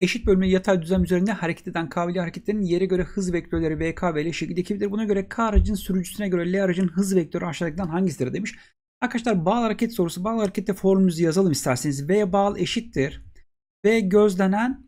Eşit bölme yatay düzlem üzerinde hareket eden kavili hareketlerin yere göre hız vektörleri VK ile L şekilde Buna göre K aracın sürücüsüne göre L aracın hız vektörü aşağıdakinden hangisidir demiş. Arkadaşlar bağlı hareket sorusu. Bağlı harekette formülümüzü yazalım isterseniz. V bağlı eşittir. V gözlenen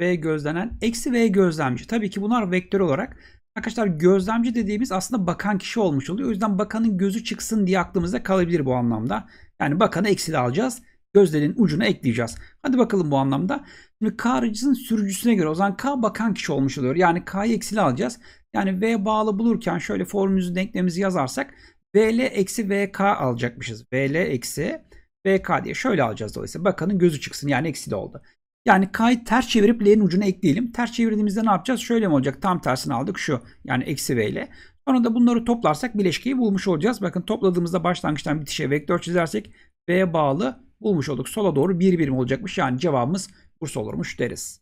V gözlenen eksi V gözlemci. Tabii ki bunlar vektör olarak. Arkadaşlar gözlemci dediğimiz aslında bakan kişi olmuş oluyor. O yüzden bakanın gözü çıksın diye aklımızda kalabilir bu anlamda. Yani bakanı eksili alacağız gözlerin ucuna ekleyeceğiz. Hadi bakalım bu anlamda. Şimdi K aracısının sürücüsüne göre o zaman K bakan kişi olmuş oluyor. Yani K'yı eksili alacağız. Yani V bağlı bulurken şöyle formülümüzü denklemimizi yazarsak VL eksi VK alacakmışız. VL eksi VK diye şöyle alacağız dolayısıyla. Bakanın gözü çıksın yani eksi de oldu. Yani K'yı ters çevirip L'nin ucuna ekleyelim. Ters çevirdiğimizde ne yapacağız? Şöyle mi olacak? Tam tersini aldık şu. Yani eksi V ile. Sonra da bunları toplarsak bileşkeyi bulmuş olacağız. Bakın topladığımızda başlangıçtan bitişe vektör çizersek V bağlı bulmuş olduk. Sola doğru bir birim olacakmış. Yani cevabımız Bursa olurmuş deriz.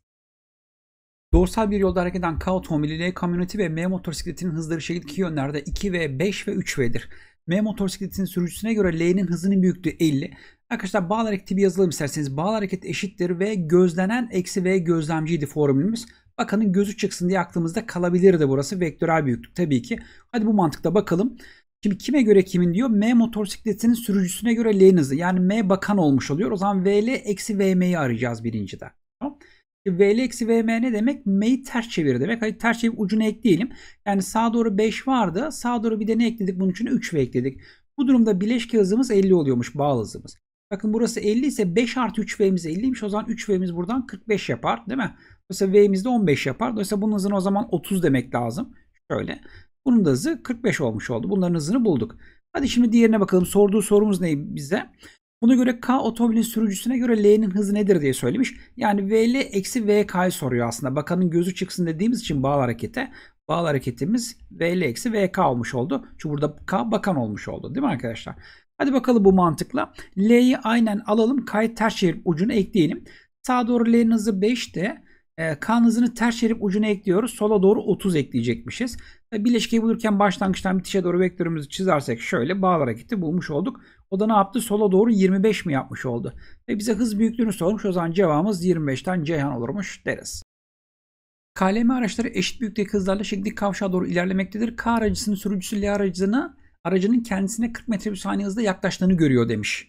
Dorsal bir yolda hareket eden K otomobili kamyoneti ve M motosikletinin hızları şekil iki yönlerde 2 ve 5 ve 3 V'dir. M motosikletinin sürücüsüne göre L'nin hızının büyüklüğü 50. Arkadaşlar bağlı hareketi bir yazalım isterseniz. Bağlı hareket eşittir ve gözlenen eksi V gözlemciydi formülümüz. Bakanın gözü çıksın diye aklımızda kalabilirdi burası vektörel büyüklük tabii ki. Hadi bu mantıkta bakalım. Şimdi kime göre kimin diyor? M motosikletinin sürücüsüne göre L'nin hızı. Yani M bakan olmuş oluyor. O zaman VL eksi VM'yi arayacağız birincide. Tamam. VL eksi VM ne demek? M'yi ters çevir demek. Hayır ters çevir ucunu ekleyelim. Yani sağa doğru 5 vardı. Sağa doğru bir de ne ekledik? Bunun için 3 V ekledik. Bu durumda bileşke hızımız 50 oluyormuş bağlı hızımız. Bakın burası 50 ise 5 artı 3 V'miz 50'ymiş. O zaman 3 V'miz buradan 45 yapar değil mi? Dolayısıyla V'miz de 15 yapar. Dolayısıyla bunun hızını o zaman 30 demek lazım. Şöyle. Bunun da hızı 45 olmuş oldu. Bunların hızını bulduk. Hadi şimdi diğerine bakalım. Sorduğu sorumuz ne bize? Buna göre K otomobilin sürücüsüne göre L'nin hızı nedir diye söylemiş. Yani VL eksi VK'yı soruyor aslında. Bakanın gözü çıksın dediğimiz için bağlı harekete. Bağlı hareketimiz VL eksi VK olmuş oldu. Çünkü burada K bakan olmuş oldu. Değil mi arkadaşlar? Hadi bakalım bu mantıkla. L'yi aynen alalım. K'yı ters çevirip ucunu ekleyelim. Sağa doğru L'nin hızı 5'te. E, kan hızını ters çevirip ucuna ekliyoruz. Sola doğru 30 ekleyecekmişiz. E, bileşkeyi bulurken başlangıçtan bitişe doğru vektörümüzü çizersek şöyle bağlı gitti, bulmuş olduk. O da ne yaptı? Sola doğru 25 mi yapmış oldu? Ve bize hız büyüklüğünü sormuş. O zaman cevabımız 25'ten Ceyhan olurmuş deriz. KLM araçları eşit büyüklükte hızlarla şekli kavşağa doğru ilerlemektedir. K aracısının sürücüsü L aracını aracının kendisine 40 metre bir saniye hızla yaklaştığını görüyor demiş.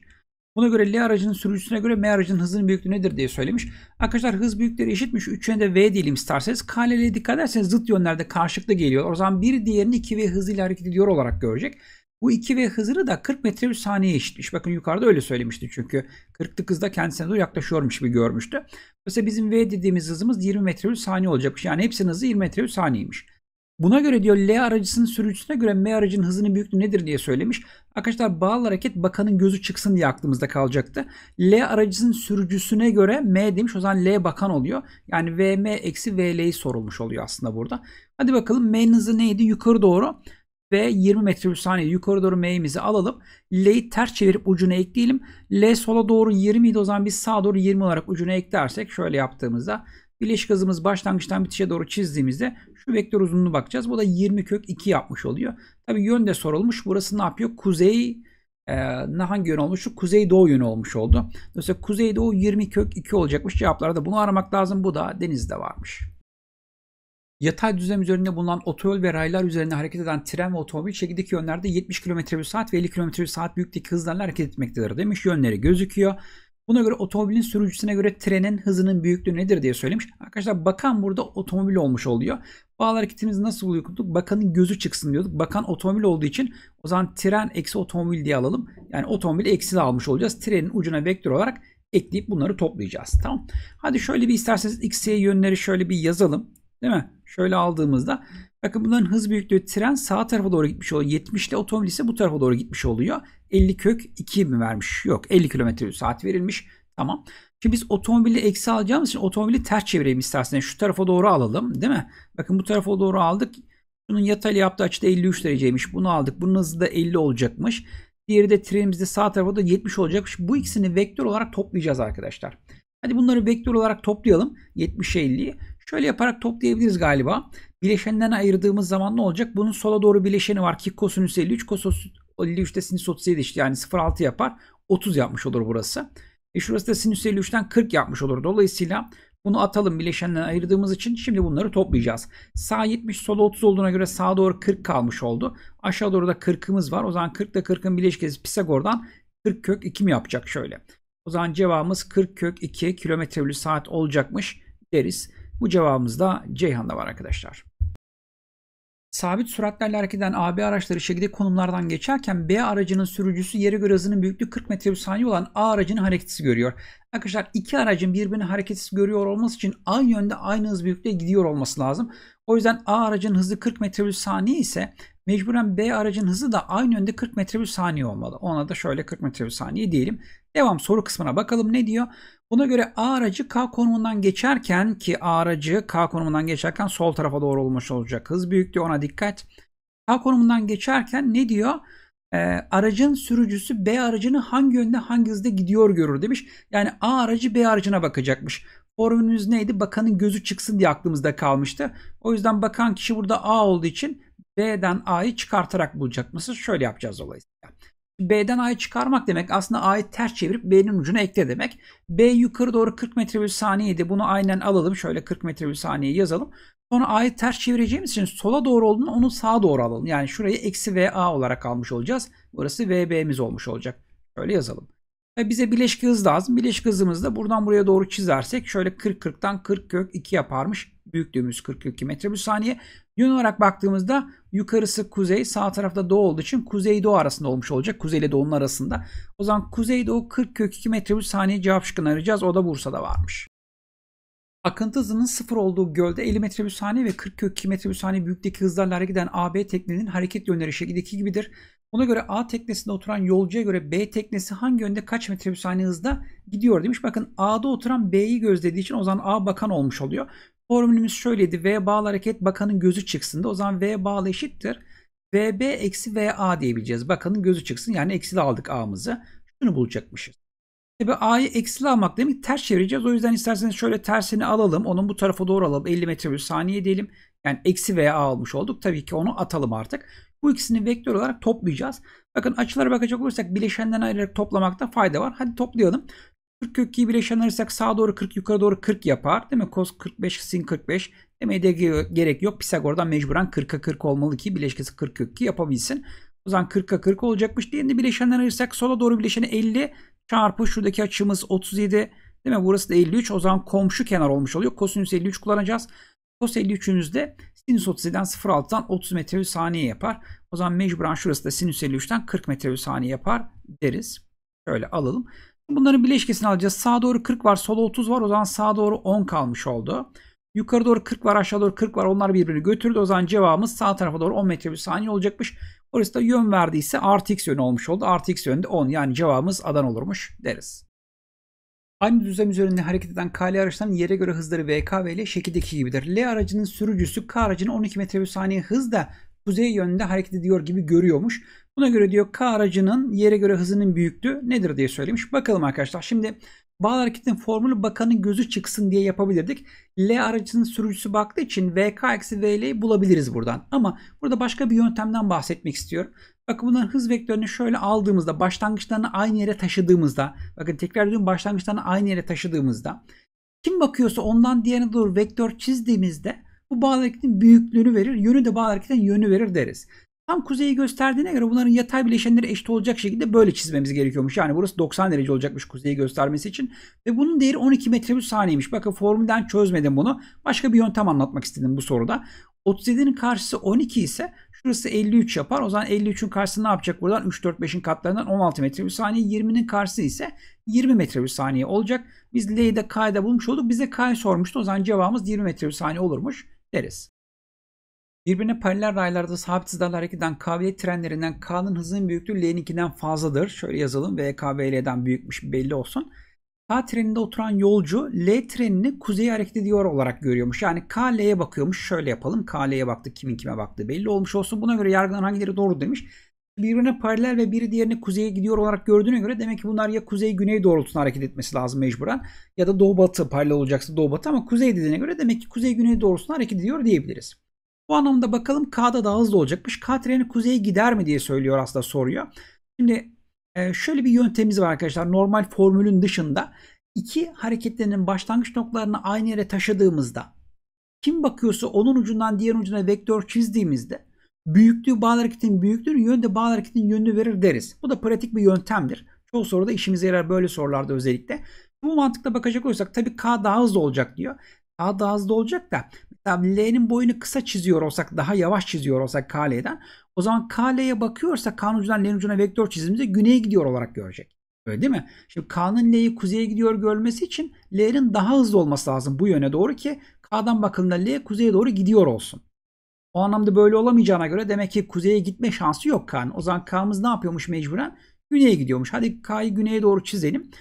Buna göre L aracının sürücüsüne göre M aracının hızının büyüklüğü nedir diye söylemiş. Arkadaşlar hız büyükleri eşitmiş. Üçüne de V diyelim isterseniz. K ile L'ye dikkat ederseniz zıt yönlerde karşılıklı geliyor. O zaman bir diğerini 2V hızıyla hareket ediyor olarak görecek. Bu 2V hızını da 40 metre bir saniye eşitmiş. Bakın yukarıda öyle söylemişti çünkü. 40'lık hızda kendisine doğru yaklaşıyormuş gibi görmüştü. Mesela bizim V dediğimiz hızımız 20 metre bir saniye olacakmış. Yani hepsinin hızı 20 metre bir saniyeymiş. Buna göre diyor L aracısının sürücüsüne göre M aracının hızının büyüklüğü nedir diye söylemiş. Arkadaşlar bağlı hareket bakanın gözü çıksın diye aklımızda kalacaktı. L aracısının sürücüsüne göre M demiş o zaman L bakan oluyor. Yani VM eksi VL'yi sorulmuş oluyor aslında burada. Hadi bakalım M'nin hızı neydi? Yukarı doğru ve 20 metre bir saniye yukarı doğru M'imizi alalım. L'yi ters çevirip ucuna ekleyelim. L sola doğru 20 idi o zaman biz sağa doğru 20 olarak ucuna eklersek şöyle yaptığımızda bileşik hızımız başlangıçtan bitişe doğru çizdiğimizde şu vektör uzunluğunu bakacağız. Bu da 20 kök 2 yapmış oluyor. Tabi yön de sorulmuş. Burası ne yapıyor? Kuzey e, ne hangi yön olmuş? Şu kuzey doğu yönü olmuş oldu. Dolayısıyla kuzey doğu 20 kök 2 olacakmış. Cevaplarda bunu aramak lazım. Bu da denizde varmış. Yatay düzlem üzerinde bulunan otoyol ve raylar üzerinde hareket eden tren ve otomobil şekildeki yönlerde 70 km bir saat ve 50 km bir saat büyüklükteki hızlarla hareket etmektedir demiş. Yönleri gözüküyor. Buna göre otomobilin sürücüsüne göre trenin hızının büyüklüğü nedir diye söylemiş. Arkadaşlar bakan burada otomobil olmuş oluyor. Bağlar hareketimizi nasıl uyguladık? Bakanın gözü çıksın diyorduk. Bakan otomobil olduğu için o zaman tren eksi otomobil diye alalım. Yani otomobil eksi almış olacağız. Trenin ucuna vektör olarak ekleyip bunları toplayacağız. Tamam. Hadi şöyle bir isterseniz x, y yönleri şöyle bir yazalım. Değil mi? Şöyle aldığımızda bakın bunların hız büyüklüğü tren sağ tarafa doğru gitmiş oluyor. 70'te otomobil ise bu tarafa doğru gitmiş oluyor. 50 kök 2 mi vermiş? Yok 50 km saat verilmiş. Tamam. Şimdi biz otomobili eksi alacağımız için otomobili ters çevireyim istersen. Şu tarafa doğru alalım değil mi? Bakın bu tarafa doğru aldık. Bunun yatayla yaptığı açıda 53 dereceymiş. Bunu aldık. Bunun hızı da 50 olacakmış. Diğeri de trenimizde sağ tarafa da 70 olacakmış. Bu ikisini vektör olarak toplayacağız arkadaşlar. Hadi bunları vektör olarak toplayalım. 70-50. Şöyle yaparak toplayabiliriz galiba. Bileşenden ayırdığımız zaman ne olacak? Bunun sola doğru bileşeni var ki kosinüs 53. Kosinüs 53 de sinüs 37 işte yani 0,6 yapar. 30 yapmış olur burası. E şurası da sinüs 53'ten 40 yapmış olur. Dolayısıyla bunu atalım bileşenden ayırdığımız için şimdi bunları toplayacağız. Sağ 70 sol 30 olduğuna göre sağa doğru 40 kalmış oldu. Aşağı doğru da 40'ımız var. O zaman 40 ile 40'ın bileşkesi Pisagor'dan 40 kök 2 mi yapacak şöyle. O zaman cevabımız 40 kök 2 kilometre bölü saat olacakmış deriz. Bu cevabımız da Ceyhan'da var arkadaşlar sabit süratlerle hareket eden AB araçları şekilde konumlardan geçerken B aracının sürücüsü yere göre hızının büyüklüğü 40 metre bir saniye olan A aracının hareketsi görüyor. Arkadaşlar iki aracın birbirini hareketsiz görüyor olması için aynı yönde aynı hız büyüklüğe gidiyor olması lazım. O yüzden A aracının hızı 40 metre bir saniye ise mecburen B aracının hızı da aynı yönde 40 metre bir saniye olmalı. Ona da şöyle 40 metre bir saniye diyelim. Devam soru kısmına bakalım ne diyor? Buna göre A aracı K konumundan geçerken ki A aracı K konumundan geçerken sol tarafa doğru olmuş olacak. Hız büyüklüğü ona dikkat. K konumundan geçerken ne diyor? E, aracın sürücüsü B aracını hangi yönde hangi hızda gidiyor görür demiş. Yani A aracı B aracına bakacakmış. Formülümüz neydi? Bakanın gözü çıksın diye aklımızda kalmıştı. O yüzden bakan kişi burada A olduğu için B'den A'yı çıkartarak bulacakmışız. Şöyle yapacağız dolayısıyla. B'den A'yı çıkarmak demek aslında A'yı ters çevirip B'nin ucuna ekle demek. B yukarı doğru 40 metre bölü saniyeydi. Bunu aynen alalım. Şöyle 40 metre bölü saniye yazalım. Sonra A'yı ters çevireceğimiz için sola doğru olduğunu onu sağa doğru alalım. Yani şurayı eksi VA olarak almış olacağız. Burası VB'miz olmuş olacak. Şöyle yazalım. Bize bileşik hız lazım. Bileşik hızımız da buradan buraya doğru çizersek şöyle 40-40'tan 40 kök 2 yaparmış. Büyüklüğümüz 40 kök 2 metre bir saniye. Yön olarak baktığımızda yukarısı kuzey sağ tarafta doğu olduğu için kuzey doğu arasında olmuş olacak. Kuzey ile doğunun arasında. O zaman kuzey doğu 40 kök 2 metre bir saniye cevap şıkkını arayacağız. O da Bursa'da varmış. Akıntı hızının sıfır olduğu gölde 50 metre bir saniye ve 40 kök 2 metre bir saniye büyüklükteki hızlarla hareket eden AB teknenin hareket yönleri şekildeki gibidir. Ona göre A teknesinde oturan yolcuya göre B teknesi hangi yönde kaç metrobüs saniye hızda gidiyor demiş. Bakın A'da oturan B'yi gözlediği için o zaman A bakan olmuş oluyor. Formülümüz şöyleydi. V bağlı hareket bakanın gözü çıksın da o zaman V bağlı eşittir. VB eksi VA diyebileceğiz. Bakanın gözü çıksın yani eksili aldık A'mızı. Şunu bulacakmışız. Tabi A'yı eksili almak demek ters çevireceğiz. O yüzden isterseniz şöyle tersini alalım. Onun bu tarafa doğru alalım. 50 metre bölü saniye diyelim. Yani eksi veya a almış olduk. Tabii ki onu atalım artık. Bu ikisini vektör olarak toplayacağız. Bakın açılara bakacak olursak bileşenden ayırarak toplamakta fayda var. Hadi toplayalım. 40 kök 2'yi bileşen ayırırsak sağa doğru 40 yukarı doğru 40 yapar. Değil mi? Cos 45 sin 45 demeye de gerek yok. Pisagor'dan mecburen 40'a 40 olmalı ki bileşkesi 40 kök 2 yapabilsin. O zaman 40'a 40 olacakmış. Diğerini bileşenden ayırırsak sola doğru bileşeni 50 çarpı şuradaki açımız 37 değil mi? Burası da 53. O zaman komşu kenar olmuş oluyor. Kosinüs 53 kullanacağız. Cos 53'ünüzde sinüs 37'den 0.6'dan 30 metre saniye yapar. O zaman mecburen şurası da sinüs 53'ten 40 metre saniye yapar deriz. Şöyle alalım. Bunların bileşkesini alacağız. Sağa doğru 40 var, sola 30 var. O zaman sağa doğru 10 kalmış oldu. Yukarı doğru 40 var, aşağı doğru 40 var. Onlar birbirini götürdü. O zaman cevabımız sağ tarafa doğru 10 metre saniye olacakmış. Orası da yön verdiyse artı x yönü olmuş oldu. Artı x yönde 10. Yani cevabımız adan olurmuş deriz. Aynı düzlem üzerinde hareket eden KL araçların yere göre hızları VKV ile şekildeki gibidir. L aracının sürücüsü K aracının 12 metre bir saniye hızla kuzey yönünde hareket ediyor gibi görüyormuş. Buna göre diyor K aracının yere göre hızının büyüklüğü nedir diye söylemiş. Bakalım arkadaşlar şimdi Bağlı hareketin formülü bakanın gözü çıksın diye yapabilirdik. L aracının sürücüsü baktığı için VK-VL'yi bulabiliriz buradan. Ama burada başka bir yöntemden bahsetmek istiyorum. Bakın bunların hız vektörünü şöyle aldığımızda başlangıçlarını aynı yere taşıdığımızda bakın tekrar ediyorum başlangıçlarını aynı yere taşıdığımızda kim bakıyorsa ondan diğerine doğru vektör çizdiğimizde bu bağlı hareketin büyüklüğünü verir. Yönü de bağlı hareketin yönü verir deriz. Tam kuzeyi gösterdiğine göre bunların yatay bileşenleri eşit olacak şekilde böyle çizmemiz gerekiyormuş. Yani burası 90 derece olacakmış kuzeyi göstermesi için. Ve bunun değeri 12 metrebüs saniyeymiş. Bakın formülden çözmedim bunu. Başka bir yöntem anlatmak istedim bu soruda. 37'nin karşısı 12 ise şurası 53 yapar. O zaman 53'ün karşısı ne yapacak buradan? 3, 4, 5'in katlarından 16 metrebüs saniye. 20'nin karşısı ise 20 metrebüs saniye olacak. Biz L'yi de bulmuş olduk. Bize K'yı sormuştu. O zaman cevabımız 20 metrebüs saniye olurmuş deriz. Birbirine paralel raylarda sabit hızlarla hareket eden kabiliyet trenlerinden K'nın hızının büyüklüğü L'ninkinden fazladır. Şöyle yazalım. V L'den büyükmüş belli olsun. K treninde oturan yolcu L trenini kuzeye hareket ediyor olarak görüyormuş. Yani K L'ye bakıyormuş. Şöyle yapalım. K L'ye baktı. Kimin kime baktı belli olmuş olsun. Buna göre yargılan hangileri doğru demiş. Birbirine paralel ve biri diğerini kuzeye gidiyor olarak gördüğüne göre demek ki bunlar ya kuzey güney doğrultusunda hareket etmesi lazım mecburen ya da doğu batı paralel olacaksa doğu batı ama kuzey dediğine göre demek ki kuzey güney doğrultusunda hareket ediyor diyebiliriz. Bu anlamda bakalım K'da daha hızlı olacakmış. K treni kuzeye gider mi diye söylüyor aslında soruyor. Şimdi e, şöyle bir yöntemimiz var arkadaşlar. Normal formülün dışında iki hareketlerinin başlangıç noktalarını aynı yere taşıdığımızda kim bakıyorsa onun ucundan diğer ucuna vektör çizdiğimizde büyüklüğü bağlı hareketin büyüklüğünü yönde bağlı hareketin yönünü verir deriz. Bu da pratik bir yöntemdir. Çoğu soruda işimize yarar böyle sorularda özellikle. Bu mantıkla bakacak olursak tabii K daha hızlı olacak diyor daha da hızlı olacak da mesela L'nin boyunu kısa çiziyor olsak daha yavaş çiziyor olsak KL'den o zaman KL'ye bakıyorsa K'nın ucundan L'nin ucuna vektör çizimimizde güneye gidiyor olarak görecek. Öyle değil mi? Şimdi K'nın L'yi kuzeye gidiyor görmesi için L'nin daha hızlı olması lazım bu yöne doğru ki K'dan bakıldığında L kuzeye doğru gidiyor olsun. O anlamda böyle olamayacağına göre demek ki kuzeye gitme şansı yok K'nın. O zaman K'mız ne yapıyormuş mecburen? Güneye gidiyormuş. Hadi K'yı güneye doğru çizelim.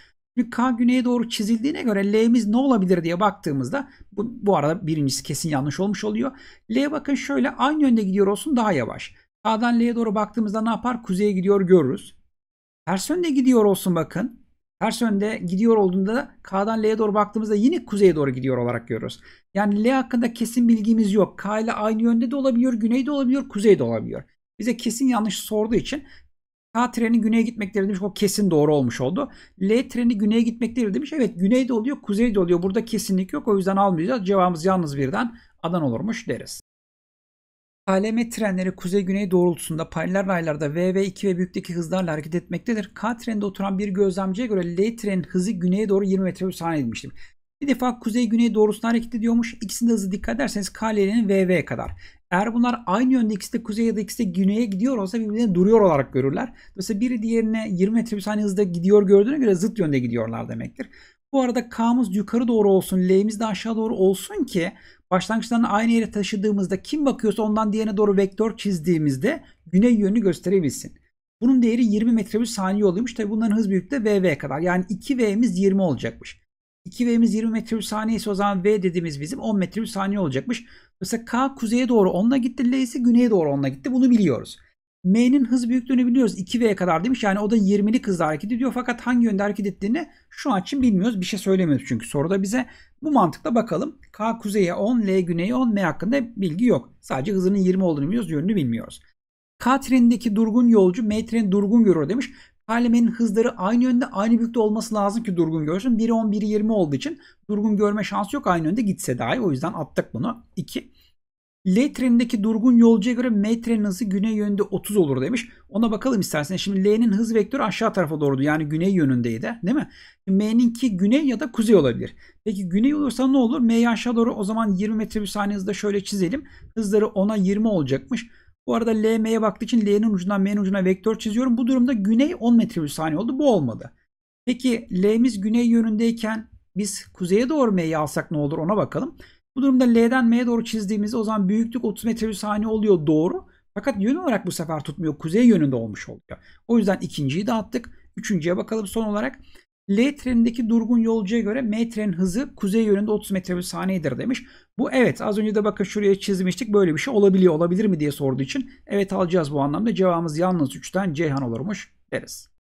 K güneye doğru çizildiğine göre L'miz ne olabilir diye baktığımızda bu, bu arada birincisi kesin yanlış olmuş oluyor. L bakın şöyle aynı yönde gidiyor olsun daha yavaş. K'dan L'ye doğru baktığımızda ne yapar? Kuzeye gidiyor görürüz. Ters yönde gidiyor olsun bakın. Ters yönde gidiyor olduğunda K'dan L'ye doğru baktığımızda yine kuzeye doğru gidiyor olarak görürüz. Yani L hakkında kesin bilgimiz yok. K ile aynı yönde de olabiliyor, güneyde olabiliyor, kuzeyde olabiliyor. Bize kesin yanlış sorduğu için A treni güneye gitmektedir demiş. O kesin doğru olmuş oldu. L treni güneye gitmektedir demiş. Evet güneyde oluyor, kuzeyde oluyor. Burada kesinlik yok. O yüzden almayacağız. Cevabımız yalnız birden Adan olurmuş deriz. KLM trenleri kuzey-güney doğrultusunda paralel raylarda V ve 2 ve büyükteki hızlarla hareket etmektedir. K treninde oturan bir gözlemciye göre L trenin hızı güneye doğru 20 metre bir saniye demiştim. Bir defa kuzey-güney doğrusuna hareket ediyormuş. İkisinin de hızı dikkat ederseniz KL'nin VV kadar. Eğer bunlar aynı yönde ikisi de kuzey ya da ikisi de güneye gidiyor olsa birbirine duruyor olarak görürler. Mesela biri diğerine 20 metre bir saniye hızda gidiyor gördüğüne göre zıt yönde gidiyorlar demektir. Bu arada K'mız yukarı doğru olsun, L'miz de aşağı doğru olsun ki başlangıçlarını aynı yere taşıdığımızda kim bakıyorsa ondan diğerine doğru vektör çizdiğimizde güney yönünü gösterebilsin. Bunun değeri 20 metre bir saniye oluyormuş. Tabi bunların hız büyüklüğü de VV kadar. Yani 2V'miz 20 olacakmış. 2V'miz 20 metre bir saniye ise o zaman V dediğimiz bizim 10 metre bir saniye olacakmış. Mesela K kuzeye doğru 10'la gitti. L ise güneye doğru 10'la gitti. Bunu biliyoruz. M'nin hız büyüklüğünü biliyoruz. 2V kadar demiş. Yani o da 20'lik hızla hareket ediyor. Fakat hangi yönde hareket ettiğini şu an için bilmiyoruz. Bir şey söylemiyoruz çünkü soruda bize. Bu mantıkla bakalım. K kuzeye 10, L güneye 10, M hakkında bilgi yok. Sadece hızının 20 olduğunu biliyoruz. Yönünü bilmiyoruz. K trenindeki durgun yolcu M treni durgun görür demiş. Kalemenin hızları aynı yönde aynı büyüklükte olması lazım ki durgun görsün. Biri 10 biri 20 olduğu için durgun görme şansı yok aynı yönde gitse dahi. O yüzden attık bunu. 2. L trenindeki durgun yolcuya göre M trenin hızı güney yönünde 30 olur demiş. Ona bakalım isterseniz. Şimdi L'nin hız vektörü aşağı tarafa doğruydu. Yani güney yönündeydi. Değil mi? M'ninki güney ya da kuzey olabilir. Peki güney olursa ne olur? M'yi aşağı doğru o zaman 20 metre bir saniye hızda şöyle çizelim. Hızları 10'a 20 olacakmış. Bu arada LM'ye baktığı için L'nin ucundan M'nin ucuna vektör çiziyorum. Bu durumda güney 10 metre bölü saniye oldu. Bu olmadı. Peki L'miz güney yönündeyken biz kuzeye doğru M'yi alsak ne olur ona bakalım. Bu durumda L'den M'ye doğru çizdiğimizde o zaman büyüklük 30 metre bölü saniye oluyor doğru. Fakat yön olarak bu sefer tutmuyor. Kuzey yönünde olmuş oluyor. O yüzden ikinciyi de attık. Üçüncüye bakalım son olarak. L trenindeki durgun yolcuya göre M tren hızı kuzey yönünde 30 metre bir saniyedir demiş. Bu evet az önce de bakın şuraya çizmiştik böyle bir şey olabiliyor olabilir mi diye sorduğu için evet alacağız bu anlamda cevabımız yalnız 3'ten Ceyhan olurmuş deriz.